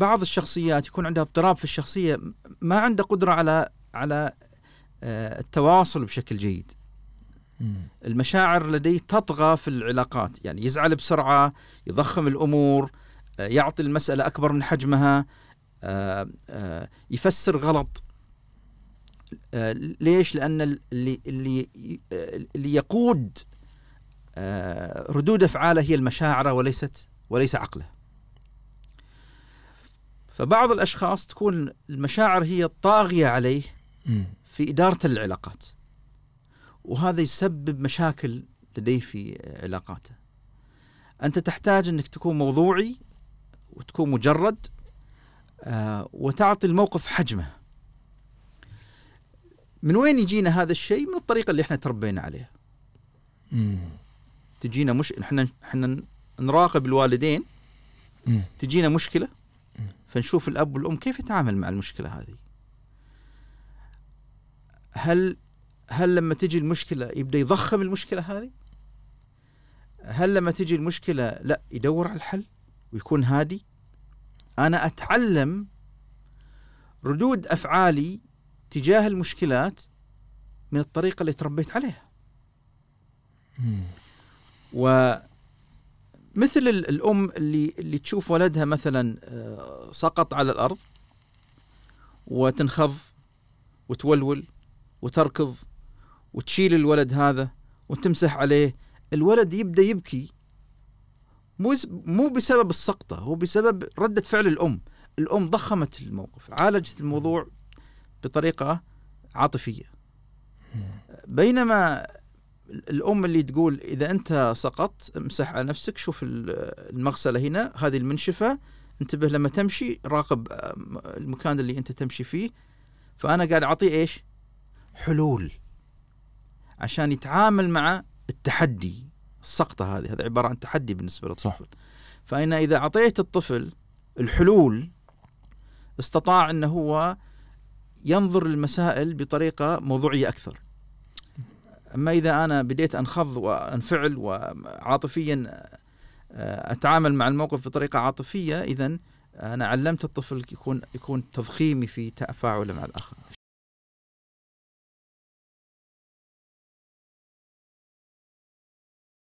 بعض الشخصيات يكون عندها اضطراب في الشخصيه ما عنده قدره على على آه، التواصل بشكل جيد المشاعر لديه تطغى في العلاقات يعني يزعل بسرعة يضخم الأمور آه، يعطي المسألة أكبر من حجمها آه، يفسر غلط ليش لأن اللي, اللي, اللي يقود ردود أفعاله هي المشاعر وليست وليس عقله فبعض الأشخاص تكون المشاعر هي الطاغية عليه في إدارة العلاقات وهذا يسبب مشاكل لديه في علاقاته أنت تحتاج أنك تكون موضوعي وتكون مجرد آه، وتعطي الموقف حجمه من وين يجينا هذا الشيء من الطريقة اللي احنا تربينا عليها تجينا مش احنا احنا نراقب الوالدين تجينا مشكله فنشوف الأب والأم كيف يتعامل مع المشكلة هذه هل هل لما تجي المشكلة يبدأ يضخم المشكلة هذه هل لما تجي المشكلة لا يدور على الحل ويكون هادي أنا أتعلم ردود أفعالي تجاه المشكلات من الطريقة اللي تربيت عليها و مثل الام اللي اللي تشوف ولدها مثلا آه، سقط على الارض وتنخض وتولول وتركض وتشيل الولد هذا وتمسح عليه الولد يبدا يبكي مو مو بسبب السقطه هو بسبب رده فعل الام الام ضخمت الموقف عالجت الموضوع بطريقه عاطفيه بينما الام اللي تقول اذا انت سقطت امسح على نفسك شوف المغسله هنا هذه المنشفه انتبه لما تمشي راقب المكان اللي انت تمشي فيه فانا قاعد اعطيه ايش؟ حلول عشان يتعامل مع التحدي السقطه هذه هذا عباره عن تحدي بالنسبه للطفل صح. فانا اذا اعطيت الطفل الحلول استطاع ان هو ينظر للمسائل بطريقه موضوعيه اكثر أما إذا أنا بديت أنخض وأنفعل وعاطفيا آه، أتعامل مع الموقف بطريقة عاطفية إذا أنا علمت الطفل يكون يكون تضخيمي في تفاعله مع الآخر